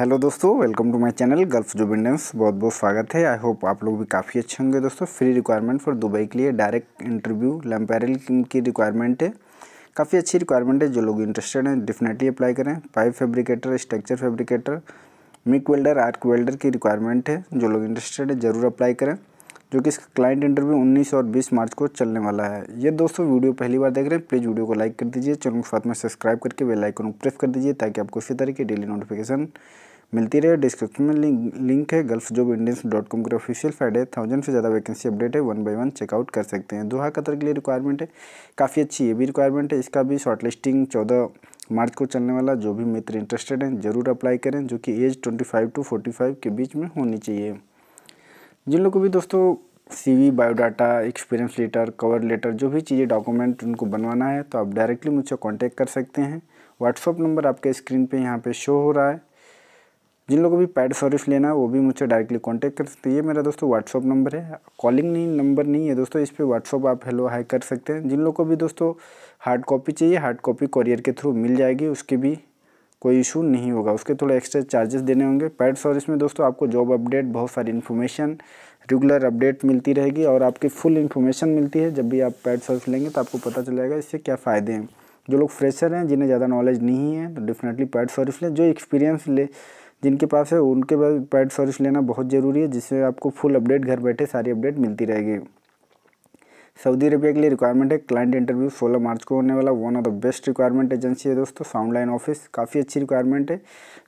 hello दोस्तों welcome to my channel Gulf Job Indians बहुत बहुत स्वागत है आई होप आप लोग भी काफ़ी अच्छे होंगे दोस्तों फ्री रिक्वायरमेंट फॉर दुबई के लिए डायरेक्ट इंटरव्यू लम्पेरल की रिक्वायरमेंट है काफ़ी अच्छी रिक्वायरमेंट है जो लोग इंटरेस्टेड हैं डेफिनेटली अप्लाई करें pipe fabricator structure fabricator MIG welder arc welder की रिक्वायरमेंट है जो लोग इंटरेस्टेड है ज़रूर अप्लाई करें जो कि इसका क्लाइंट इंटरव्यू उन्नीस और बीस मार्च को चलने वाला है ये दोस्तों वीडियो पहली बार देख रहे हैं प्लीज़ वीडियो को लाइक कर दीजिए चैनल के साथ में सब्सक्राइब करके बेल आइकन को प्रेस कर दीजिए ताकि आपको इसी तरह की डेली नोटिफिकेशन मिलती रहे डिस्क्रिप्शन में लिंक, है Gulf Job Indians dot com के ऑफिशियल फैड है थाउजेंड से ज़्यादा वैकेंसी अपडेट है वन बाई वन चेकआउट कर सकते हैं दोहा कतर के लिए रिक्वायरमेंट है काफ़ी अच्छी ये भी रिक्वायरमेंट है इसका भी शॉर्ट लिस्टिंग चौदह मार्च को चलने वाला जो भी मित्र इंटरेस्टेड हैं ज़रूर अप्लाई करें जो कि age twenty five to forty five के बीच में होनी चाहिए जिन लोगों को भी दोस्तों वी biodata experience letter cover letter जो भी चीज़ें डॉक्यूमेंट उनको बनवाना है तो आप डायरेक्टली मुझसे कॉन्टेक्ट कर सकते हैं व्हाट्सअप नंबर आपके स्क्रीन पे यहाँ पे शो हो रहा है जिन लोगों को भी पैड सर्विस लेना है वो भी मुझसे डायरेक्टली कॉन्टैक्ट कर सकते हैं ये मेरा दोस्तों व्हाट्सअप नंबर है कॉलिंग नहीं नंबर नहीं है दोस्तों इस पर व्हाट्सअप आप हेलो हाई कर सकते हैं जिन लोगों को भी दोस्तों हार्ड कॉपी चाहिए हार्ड कॉपी कॉरियर के थ्रू मिल जाएगी उसकी भी कोई इशू नहीं होगा उसके थोड़ा एक्स्ट्रा चार्जेस देने होंगे पैड सर्विस में दोस्तों आपको जॉब अपडेट बहुत सारी इन्फॉर्मेशन रेगुलर अपडेट मिलती रहेगी और आपकी फुल इन्फॉर्मेशन मिलती है जब भी आप पैड सर्विस लेंगे तो आपको पता चलेगा इससे क्या फ़ायदे हैं जो लोग फ्रेशर हैं जिन्हें ज़्यादा नॉलेज नहीं है तो डेफिनेटली पैड सर्विस लें जो एक्सपीरियंस ले जिनके पास है उनके पास पैड सर्विस लेना बहुत ज़रूरी है जिससे आपको फुल अपडेट घर बैठे सारी अपडेट मिलती रहेगी सऊदी अरेबिया के लिए रिक्वायरमेंट है क्लाइंट इंटरव्यू 16 मार्च को होने वाला one of the best requirement agency है दोस्तों साउंड लाइन ऑफिस काफ़ी अच्छी रिक्वायरमेंट है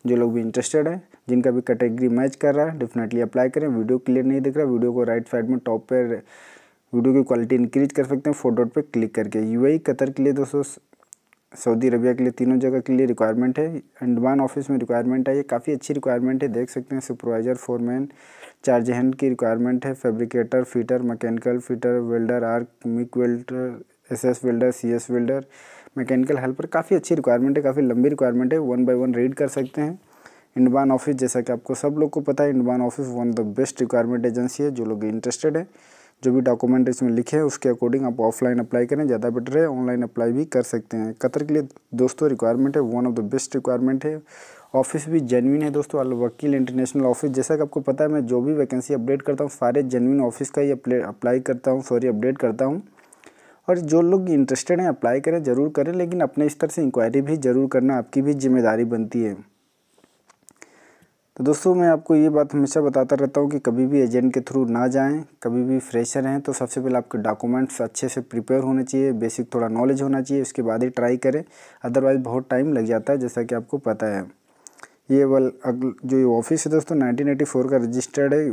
जो लोग भी इंटरेस्टेड हैं जिनका भी कैटेगरी मैच कर रहा है डेफिनेटली अप्लाई करें वीडियो क्लियर नहीं दिख रहा वीडियो को राइट साइड में टॉप पर वीडियो की क्वालिटी इंक्रीज कर सकते हैं फोटो पर क्लिक करके यू कतर के लिए दोस्तों सऊदी अरबिया के लिए तीनों जगह के लिए रिक्वायरमेंट है अंडमान ऑफिस में रिक्वायरमेंट है ये काफ़ी अच्छी रिक्वायरमेंट है देख सकते हैं सुपरवाइज़र फोरमैन चार्ज हैंड की रिक्वायरमेंट है fabricator fitter mechanical fitter welder arc MIG welder S S welder C S welder mechanical helper काफ़ी अच्छी रिक्वायरमेंट है काफ़ी लंबी रिक्वायरमेंट है वन बाई वन रीड कर सकते हैं इंडबान ऑफिस जैसा कि आपको सब लोग को पता है इंडबान office one of the best requirement agency है जो लोग इंटरेस्टेड है जो भी डॉक्यूमेंट इसमें लिखे हैं उसके अकॉर्डिंग आप ऑफलाइन अप्लाई करें ज़्यादा बेटर है ऑनलाइन अप्लाई भी कर सकते हैं कतर के लिए दोस्तों रिक्वायरमेंट है one of the best requirement है ऑफिस भी जेनविन है दोस्तों वकील इंटरनेशनल ऑफिस जैसा कि आपको पता है मैं जो भी वैकेंसी अपडेट करता हूँ सारे जेनविन ऑफिस का ही अप्लाई करता हूँ सॉरी अपडेट करता हूँ और जो लोग इंटरेस्टेड हैं अप्लाई करें ज़रूर करें लेकिन अपने स्तर से इंक्वायरी भी ज़रूर करना आपकी भी जिम्मेदारी बनती है तो दोस्तों मैं आपको ये बात हमेशा बताता रहता हूँ कि कभी भी एजेंट के थ्रू ना जाएं कभी भी फ्रेशर हैं तो सबसे पहले आपके डॉक्यूमेंट्स अच्छे से प्रिपेयर होने चाहिए बेसिक थोड़ा नॉलेज होना चाहिए उसके बाद ही ट्राई करें अदरवाइज़ बहुत टाइम लग जाता है जैसा कि आपको पता है ये वाल अगल जो ये ऑफिस है दोस्तों नाइनटीन का रजिस्टर्ड है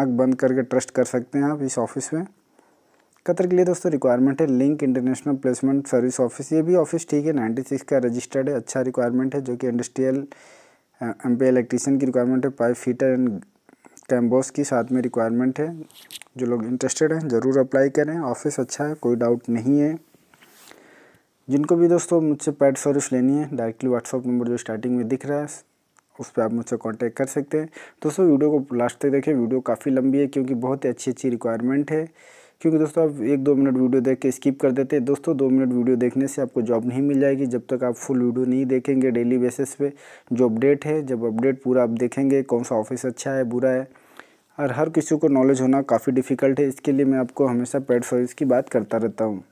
आँख बंद करके ट्रस्ट कर सकते हैं आप इस ऑफिस में कतर के लिए दोस्तों रिक्वायरमेंट है link international placement service office ये भी ऑफिस ठीक है सिक्स का रजिस्टर्ड है अच्छा रिक्वायरमेंट है जो कि इंडस्ट्रियल एम पे इलेक्ट्रीशियन की रिक्वायरमेंट है पाइप फीटर एंड कैम्बोस की साथ में रिक्वायरमेंट है जो लोग इंटरेस्टेड हैं ज़रूर अप्लाई करें ऑफिस अच्छा है कोई डाउट नहीं है जिनको भी दोस्तों मुझसे पैड सर्विस लेनी है डायरेक्टली व्हाट्सअप नंबर जो स्टार्टिंग में दिख रहा है उस पर आप मुझसे कांटेक्ट कर सकते हैं दोस्तों वीडियो को लास्ट तक देखें वीडियो काफ़ी लंबी है क्योंकि बहुत ही अच्छी अच्छी रिक्वायरमेंट है क्योंकि दोस्तों आप एक दो मिनट वीडियो देख के स्किप कर देते हैं दोस्तों दो मिनट वीडियो देखने से आपको जॉब नहीं मिल जाएगी जब तक आप फुल वीडियो नहीं देखेंगे डेली बेसिस पे जो अपडेट है जब अपडेट पूरा आप देखेंगे कौन सा ऑफिस अच्छा है बुरा है और हर किसी को नॉलेज होना काफ़ी डिफ़िकल्ट है इसके लिए मैं आपको हमेशा पेड सर्विस की बात करता रहता हूँ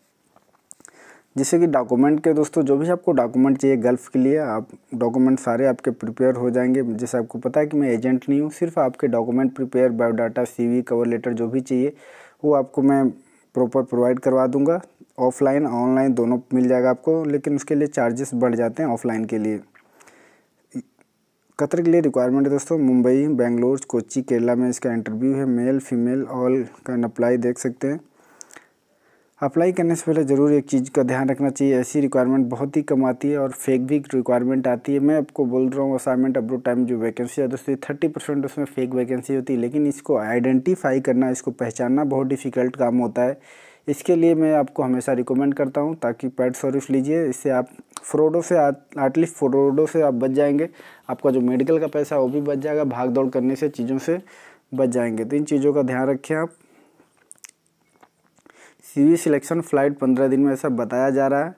जैसे कि डॉक्यूमेंट के दोस्तों जो भी आपको डॉक्यूमेंट चाहिए गल्फ़ के लिए आप डॉक्यूमेंट सारे आपके प्रिपेयर हो जाएंगे जैसे आपको पता है कि मैं एजेंट नहीं हूँ सिर्फ आपके document prepare biodata CV cover letter जो भी चाहिए वो आपको मैं प्रॉपर प्रोवाइड करवा दूँगा ऑफ़लाइन ऑनलाइन दोनों मिल जाएगा आपको लेकिन उसके लिए चार्जेस बढ़ जाते हैं ऑफ़लाइन के लिए कतर के लिए रिक्वायरमेंट है दोस्तों मुंबई बेंगलोर कोची केरला में इसका इंटरव्यू है male female all can apply देख सकते हैं अप्लाई करने से पहले ज़रूर एक चीज़ का ध्यान रखना चाहिए ऐसी रिक्वायरमेंट बहुत ही कम आती है और फेक भी रिक्वायरमेंट आती है मैं आपको बोल रहा हूँ असाइनमेंट अपलोड टाइम जो वैकेंसी है दोस्तों थर्टी परसेंट उसमें फेक वैकेंसी होती है लेकिन इसको आइडेंटिफाई करना इसको पहचानना बहुत डिफ़िकल्ट काम होता है इसके लिए मैं आपको हमेशा रिकमेंड करता हूँ ताकि पैड सर्विस लीजिए इससे आप फ्रॉडों से एटलीस्ट फ्रॉडों से आप बच जाएंगे आपका जो मेडिकल का पैसा है वो भी बच जाएगा भाग दौड़ करने से चीज़ों से बच जाएंगे तो इन चीज़ों का ध्यान रखें आप सी सिलेक्शन फ़्लाइट पंद्रह दिन में ऐसा बताया जा रहा है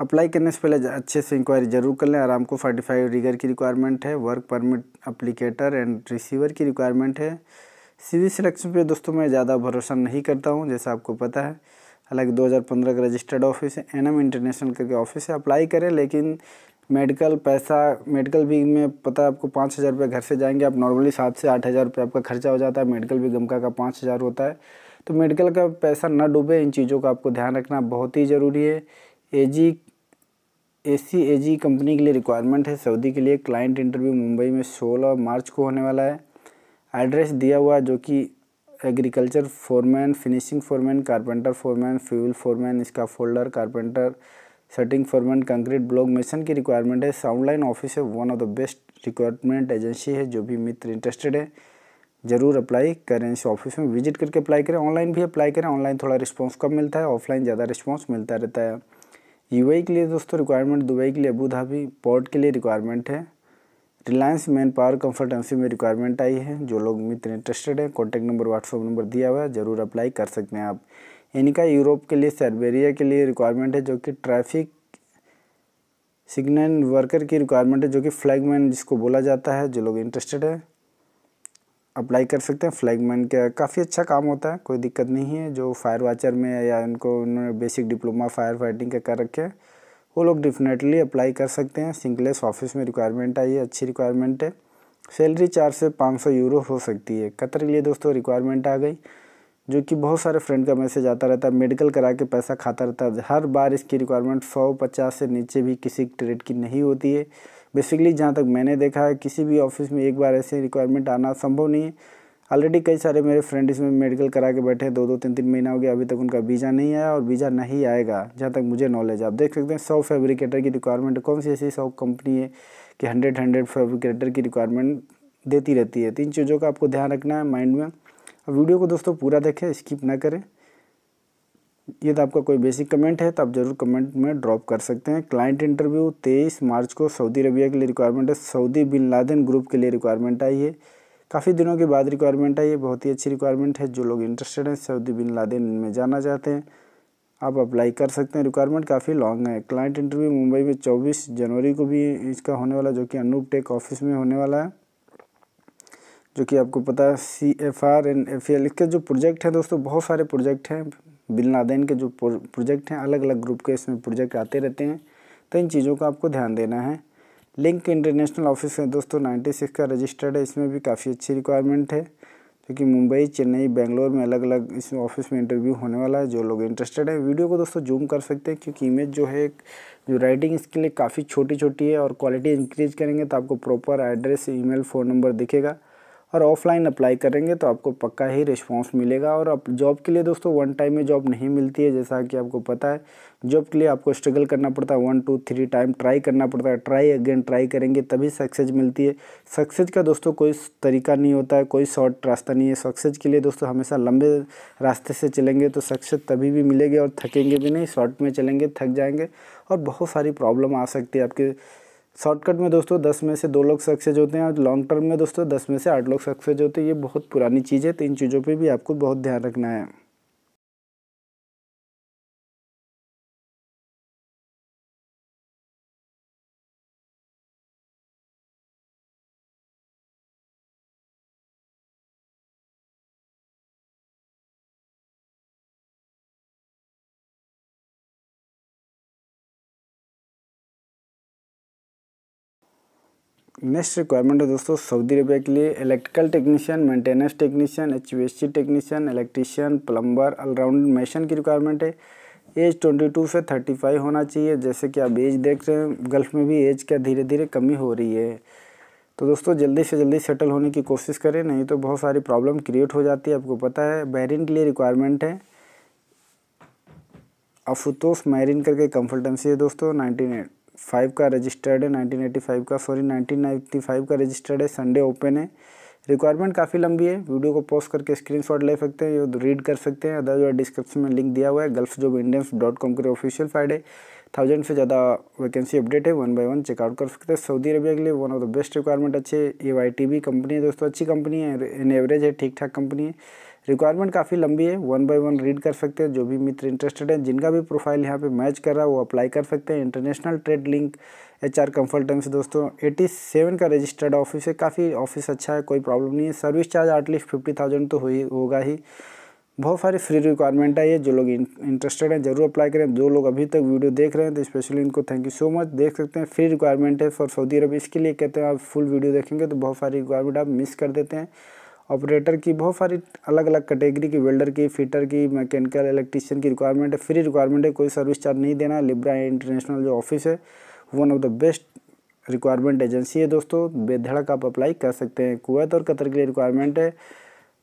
अप्लाई करने से पहले अच्छे से इंक्वायरी जरूर कर लें आराम को फोर्टी फाइव रिगर की रिक्वायरमेंट है work permit applicator and receiver की रिक्वायरमेंट है सीवी सिलेक्शन पे दोस्तों मैं ज़्यादा भरोसा नहीं करता हूँ जैसा आपको पता है हालांकि दो का रजिस्टर्ड ऑफिस है एन इंटरनेशनल करके ऑफिस है अप्लाई करें लेकिन मेडिकल पैसा मेडिकल भी में पता है आपको पाँच हज़ार रुपये घर से जाएंगे आप नॉर्मली सात से आठ हज़ार रुपये आपका खर्चा हो जाता है मेडिकल भी गमका का पाँच हज़ार होता है तो मेडिकल का पैसा ना डूबे इन चीज़ों का आपको ध्यान रखना बहुत ही ज़रूरी है एजी एसी एजी कंपनी के लिए रिक्वायरमेंट है सऊदी के लिए क्लाइंट इंटरव्यू मुंबई में 16 मार्च को होने वाला है एड्रेस दिया हुआ जो कि agriculture foreman finishing foreman carpenter foreman fuel foreman इसका folder carpenter setting foreman concrete block mason की रिक्वायरमेंट है साउंडलाइन ऑफिस है one of the best requirement agency है जो भी मित्र इंटरेस्टेड है ज़रूर अप्लाई करें इस ऑफिस में विजिट करके अप्लाई करें ऑनलाइन भी अप्लाई करें ऑनलाइन थोड़ा रिस्पॉन्स कम मिलता है ऑफलाइन ज़्यादा रिस्पॉन्स मिलता रहता है यूएई के लिए दोस्तों रिक्वायरमेंट दुबई के लिए अबू धाबी पोर्ट के लिए रिक्वायरमेंट है रिलायंस मैन पावर कंसल्टेंसी में रिक्वायरमेंट आई है जो लोग मित्र इंटरेस्टेड हैं कॉन्टैक्ट नंबर व्हाट्सअप नंबर दिया हुआ है ज़रूर अप्लाई कर सकते हैं आप इनका यूरोप के लिए सर्बेरिया के लिए रिक्वायरमेंट है जो कि ट्रैफिक सिग्नल वर्कर की रिक्वायरमेंट है जो कि फ्लैगमैन जिसको बोला जाता है जो लोग इंटरेस्टेड हैं अप्लाई कर सकते हैं फ्लैगमैन का काफ़ी अच्छा काम होता है कोई दिक्कत नहीं है जो फायर वाचर में या उनको उन्होंने बेसिक डिप्लोमा फायर फाइटिंग का कर रखे हैं वो लोग डेफिनेटली अप्लाई कर सकते हैं सिंगलेस ऑफिस में रिक्वायरमेंट आई है अच्छी रिक्वायरमेंट है सैलरी चार से पाँच सौ यूरो हो सकती है कतर के लिए दोस्तों रिक्वायरमेंट आ गई जो कि बहुत सारे फ्रेंड का मैसेज आता रहता है मेडिकल करा के पैसा खाता रहता है हर बार इसकी रिक्वायरमेंट सौ पचास से नीचे भी किसी ट्रेड की नहीं होती है बेसिकली जहाँ तक मैंने देखा है किसी भी ऑफिस में एक बार ऐसे रिक्वायरमेंट आना संभव नहीं है ऑलरेडी कई सारे मेरे फ्रेंड इसमें मेडिकल करा के बैठे दो दो तीन तीन महीना हो गया अभी तक उनका वीज़ा नहीं आया और वीज़ा नहीं आएगा जहाँ तक मुझे नॉलेज है आप देख सकते हैं सौ फेब्रिकेटर की रिक्वायरमेंट कौन सी ऐसी सौ कंपनी है कि हंड्रेड हंड्रेड फेब्रिकेटर की रिक्वायरमेंट देती रहती है तीन चीज़ों का आपको ध्यान रखना है माइंड में वीडियो को दोस्तों पूरा देखें स्किप ना करें ये तो आपका कोई बेसिक कमेंट है तो आप ज़रूर कमेंट में ड्रॉप कर सकते हैं क्लाइंट इंटरव्यू तेईस मार्च को सऊदी अरबिया के लिए रिक्वायरमेंट है सऊदी बिन लादेन ग्रुप के लिए रिक्वायरमेंट आई है काफ़ी दिनों के बाद रिक्वायरमेंट आई है बहुत ही अच्छी रिक्वायरमेंट है जो लोग इंटरेस्टेड हैं सऊदी बिन लादेन में जाना चाहते हैं आप अप्लाई कर सकते हैं रिक्वायरमेंट काफ़ी लॉन्ग है क्लाइंट इंटरव्यू मुंबई में चौबीस जनवरी को भी इसका होने वाला जो कि अनूप टेक ऑफिस में होने वाला है जो कि आपको पता है C F R and F L इसके जो प्रोजेक्ट हैं दोस्तों बहुत सारे प्रोजेक्ट हैं बिन लादेन के जो प्रोजेक्ट हैं अलग अलग ग्रुप के इसमें प्रोजेक्ट आते रहते हैं तो इन चीज़ों का आपको ध्यान देना है लिंक इंटरनेशनल ऑफिस है दोस्तों नाइन्टी सिक्स का रजिस्टर्ड है इसमें भी काफ़ी अच्छी रिक्वायरमेंट है क्योंकि मुंबई चेन्नई बेंगलोर में अलग अलग इस ऑफिस में इंटरव्यू होने वाला है जो लोग इंटरेस्टेड हैं वीडियो को दोस्तों जूम कर सकते हैं क्योंकि इमेज जो है जो राइटिंग इसके लिए काफ़ी छोटी छोटी है और क्वालिटी इंक्रीज करेंगे तो आपको प्रॉपर एड्रेस ई फ़ोन नंबर दिखेगा और ऑफलाइन अप्लाई करेंगे तो आपको पक्का ही रिस्पॉन्स मिलेगा और आप जॉब के लिए दोस्तों वन टाइम में जॉब नहीं मिलती है जैसा कि आपको पता है जॉब के लिए आपको स्ट्रगल करना पड़ता है one two three time try करना पड़ता है ट्राई अगेन ट्राई करेंगे तभी सक्सेस मिलती है सक्सेस का दोस्तों कोई तरीका नहीं होता है कोई शॉर्ट रास्ता नहीं है सक्सेस के लिए दोस्तों हमेशा लंबे रास्ते से चलेंगे तो सक्सेस तभी भी मिलेगी और थकेंगे भी नहीं शॉर्ट में चलेंगे थक जाएंगे और बहुत सारी प्रॉब्लम आ सकती है आपके शॉर्टकट में दोस्तों दस में से दो लोग सक्सेज होते हैं और लॉन्ग टर्म में दोस्तों दस में से आठ लोग सक्सेज होते हैं ये बहुत पुरानी चीज़ है तो इन चीज़ों पर भी आपको बहुत ध्यान रखना है नेक्स्ट रिक्वायरमेंट है दोस्तों सऊदी अरबिया के लिए electrical technician maintenance technician H technician electrician plumber all round mason की रिक्वायरमेंट है एज ट्वेंटी टू से थर्टी फाइव होना चाहिए जैसे कि आप एज देख रहे हैं गल्फ़ में भी एज क्या धीरे धीरे कमी हो रही है तो दोस्तों जल्दी से जल्दी सेटल होने की कोशिश करें नहीं तो बहुत सारी प्रॉब्लम क्रिएट हो जाती है आपको पता है बहरीन के लिए रिक्वायरमेंट है अफुतोस मैरिन करके कंफल्टेंसी है दोस्तों नाइनटीन एट फाइव का रजिस्टर्ड है नाइनटीन एटी फाइव का सॉरी नाइनटीन नाइन्टी फाइव का रजिस्टर्ड है संडे ओपन है रिक्वायरमेंट काफ़ी लंबी है वीडियो को पोस्ट करके स्क्रीनशॉट ले सकते हैं या रीड कर सकते हैं अदर जो डिस्क्रिप्शन में लिंक दिया हुआ है Gulf Job Indians dot com के ऑफिशियल साइट है थाउजेंड से ज़्यादा वैकेंसी अपडेट है वन बाय वन चेकआउट कर सकते हैं सऊदी अरबिया के लिए one of the best requirement अच्छे ए वाई टी भी कंपनी है दोस्तों अच्छी कंपनी है इन एवरेज है ठीक ठाक कंपनी है रिक्वायरमेंट काफ़ी लंबी है वन बाय वन रीड कर सकते हैं जो भी मित्र इंटरेस्टेड हैं जिनका भी प्रोफाइल यहाँ पे मैच कर रहा है वो अप्लाई कर सकते हैं international trade link H R consultancy दोस्तों एटी सेवन का रजिस्टर्ड ऑफिस है काफ़ी ऑफिस अच्छा है कोई प्रॉब्लम नहीं है service charge at least fifty thousand तो हुई होगा ही बहुत सारी फ्री रिक्वायरमेंट है ये जो लोग इंटरेस्टेड हैं जरूर अप्लाई करें जो लोग अभी तक वीडियो देख रहे हैं तो स्पेशली इनको थैंक यू सो मच देख सकते हैं फ्री रिक्वायरमेंट है फॉर सऊदी अरब इसके लिए कहते हैं आप फुल वीडियो देखेंगे तो बहुत सारी रिक्वायरमेंट आप मिस कर देते हैं ऑपरेटर की बहुत सारी अलग अलग कैटेगरी की वेल्डर की फिटर की मैकेनिकल इलेक्ट्रीशियन की रिक्वायरमेंट है फ्री रिक्वायरमेंट है कोई सर्विस चार्ज नहीं देना लिब्रा इंटरनेशनल जो ऑफिस है one of the best requirement agency है दोस्तों बेधड़क आप अप्लाई कर सकते हैं कुवैत और कतर के लिए रिक्वायरमेंट है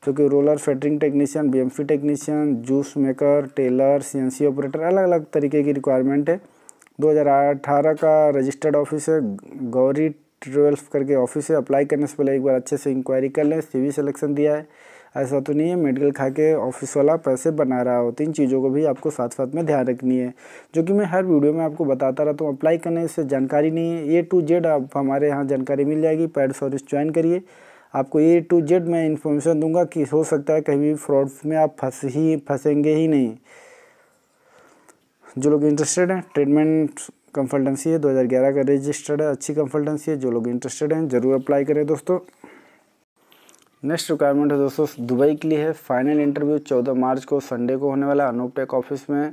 जो कि रोलर फेटरिंग technician BMC technician juice maker tailor CNC operator अलग अलग तरीके की रिक्वायरमेंट है 2018 का रजिस्टर्ड ऑफिस है गौरी ट्वेल्व करके ऑफिस से अप्लाई करने से पहले एक बार अच्छे से इंक्वायरी कर लें सी सिलेक्शन दिया है ऐसा तो नहीं है मेडिकल खा के ऑफिस वाला पैसे बना रहा हो तो इन चीज़ों को भी आपको साथ साथ में ध्यान रखनी है जो कि मैं हर वीडियो में आपको बताता रहता हूँ अप्लाई करने से जानकारी नहीं है ए टू जेड आप हमारे यहाँ जानकारी मिल जाएगी पैड सर्विस ज्वाइन करिए आपको ए टू जेड मैं इन्फॉर्मेशन दूंगा कि हो सकता है कहीं भी फ्रॉड्स में आप फंस ही फंसेंगे ही नहीं जो लोग इंटरेस्टेड हैं ट्रीटमेंट कंसल्टेंसी है 2011 का रजिस्टर्ड है अच्छी कंसल्टेंसी है जो लोग इंटरेस्टेड हैं ज़रूर अप्लाई करें दोस्तों नेक्स्ट रिक्वायरमेंट है दोस्तों दुबई के लिए है फाइनल इंटरव्यू चौदह मार्च को संडे को होने वाला अनूप टेक ऑफिस में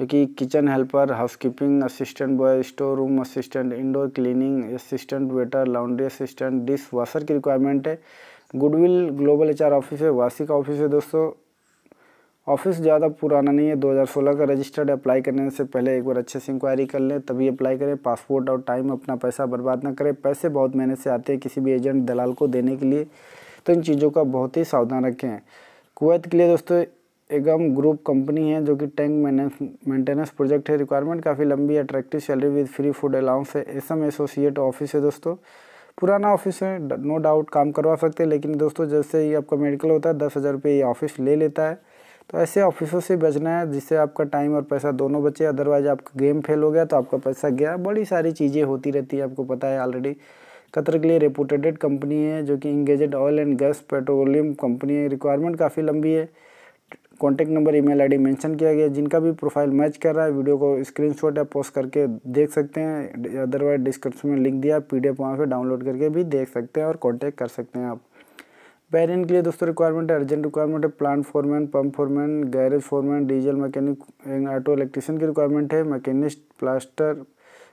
जो कि kitchen helper housekeeping assistant boy store room assistant indoor cleaning assistant waiter laundry assistant dish washer की रिक्वायरमेंट है गुडविल ग्लोबल एच ऑफिस है वासी का ऑफिस है दोस्तों ऑफिस ज़्यादा पुराना नहीं है 2016 का रजिस्टर्ड अप्लाई करने से पहले एक बार अच्छे से इंक्वायरी कर लें तभी अप्लाई करें पासपोर्ट और टाइम अपना पैसा बर्बाद ना करें पैसे बहुत मेहनत से आते हैं किसी भी एजेंट दलाल को देने के लिए तो इन चीज़ों का बहुत ही सावधान रखें कुवैत के लिए दोस्तों एगम ग्रुप कंपनी है जो कि टैंक मेंटेनेंस प्रोजेक्ट है रिक्वायरमेंट काफ़ी लंबी attractive salary with free food allowance है एस एम एसोसिएट ऑफिस है दोस्तों पुराना ऑफिस है नो डाउट काम करवा सकते हैं लेकिन दोस्तों जैसे ही आपका मेडिकल होता है दस हज़ार रुपये ये ऑफिस ले लेता है तो ऐसे ऑफिसों से बचना है जिससे आपका टाइम और पैसा दोनों बचे अदरवाइज आपका गेम फेल हो गया तो आपका पैसा गया बड़ी सारी चीज़ें होती रहती है आपको पता है ऑलरेडी कतर के लिए रेपूटेड कंपनी है जो कि engaged oil and gas petroleum company है रिक्वायरमेंट काफ़ी लंबी है contact number email ID mention किया गया जिनका भी प्रोफाइल मैच कर रहा है वीडियो को स्क्रीनशॉट या पोस्ट करके देख सकते हैं अदरवाइज डिस्क्रिप्शन में लिंक दिया पीडीएफ वहाँ पर डाउनलोड करके भी देख सकते हैं और कॉन्टैक्ट कर सकते हैं आप बैरिन के लिए दोस्तों रिक्वायरमेंट है अर्जेंट रिक्वायरमेंट है plant foreman pump foreman garage foreman diesel mechanic and auto electrician की रिक्वायरमेंट है machinist plaster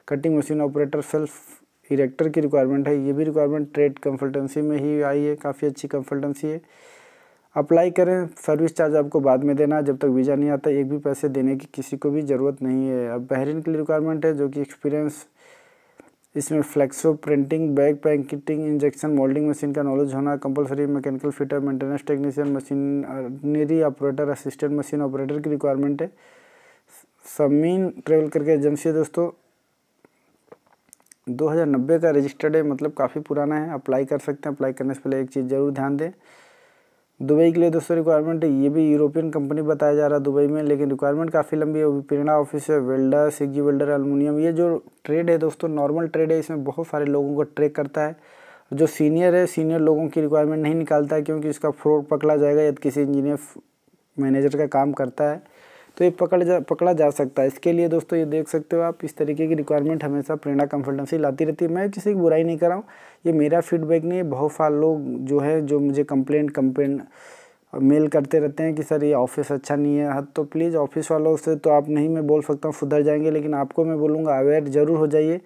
cutting machine operator self erector की रिक्वायरमेंट है ये भी रिक्वायरमेंट ट्रेड कंसल्टेंसी में ही आई है काफ़ी अच्छी कंसल्टेंसी है अप्लाई करें सर्विस चार्ज आपको बाद में देना जब तक वीज़ा नहीं आता एक भी पैसे देने की किसी को भी ज़रूरत नहीं है अब बहरीन के लिए रिक्वायरमेंट है जो कि एक्सपीरियंस इसमें flexo printing bag packeting injection moulding machine का नॉलेज होना compulsory mechanical fitter maintenance technician machinery operator assistant machine operator की रिक्वायरमेंट है समीन ट्रेवल करके एजेंसी है दोस्तों 2090 का रजिस्टर्ड है मतलब काफ़ी पुराना है अप्लाई कर सकते हैं अप्लाई करने से पहले एक चीज़ ज़रूर ध्यान दें दुबई के लिए दोस्तों रिक्वायरमेंट ये भी यूरोपियन कंपनी बताया जा रहा है दुबई में लेकिन रिक्वायरमेंट काफ़ी लंबी है प्रेरणा ऑफिस है वेल्डर सिग्जी वेल्डर एलमोनियम ये जो ट्रेड है दोस्तों नॉर्मल ट्रेड है इसमें बहुत सारे लोगों को ट्रेक करता है जो सीनियर है सीनियर लोगों की रिक्वायरमेंट नहीं निकालता है क्योंकि इसका फ्रॉड पकड़ा जाएगा यदि किसी इंजीनियर मैनेजर का काम करता है तो ये पकड़ जा पकड़ा जा सकता है इसके लिए दोस्तों ये देख सकते हो आप इस तरीके की रिक्वायरमेंट हमेशा प्रेरणा कंसल्टेंसी लाती रहती है मैं किसी की बुराई नहीं कर रहा हूँ ये मेरा फीडबैक नहीं है बहुत सारे लोग जो है जो मुझे कंप्लेंट कंप्लेन मेल करते रहते हैं कि सर ये ऑफिस अच्छा नहीं है हद हाँ, तो प्लीज़ ऑफिस वालों से तो आप नहीं मैं बोल सकता हूँ सुधर जाएंगे लेकिन आपको मैं बोलूँगा अवेयर ज़रूर हो जाइए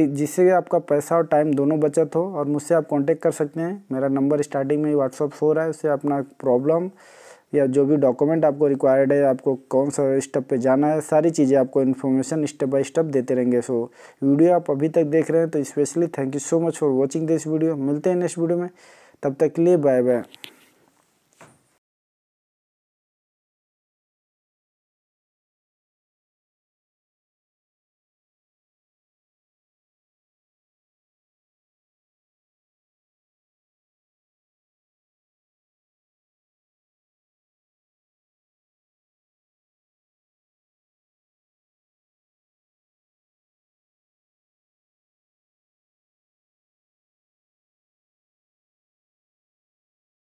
जिससे आपका पैसा और टाइम दोनों बचत हो और मुझसे आप कॉन्टेक्ट कर सकते हैं मेरा नंबर स्टार्टिंग में व्हाट्सअप हो रहा है उससे अपना प्रॉब्लम या जो भी डॉक्यूमेंट आपको रिक्वायर्ड है आपको कौन सा स्टेप पे जाना है सारी चीज़ें आपको इन्फॉर्मेशन स्टेप बाय स्टेप देते रहेंगे सो वीडियो आप अभी तक देख रहे हैं तो specially thank you so much for watching this video मिलते हैं नेक्स्ट वीडियो में तब तक के लिए बाय बाय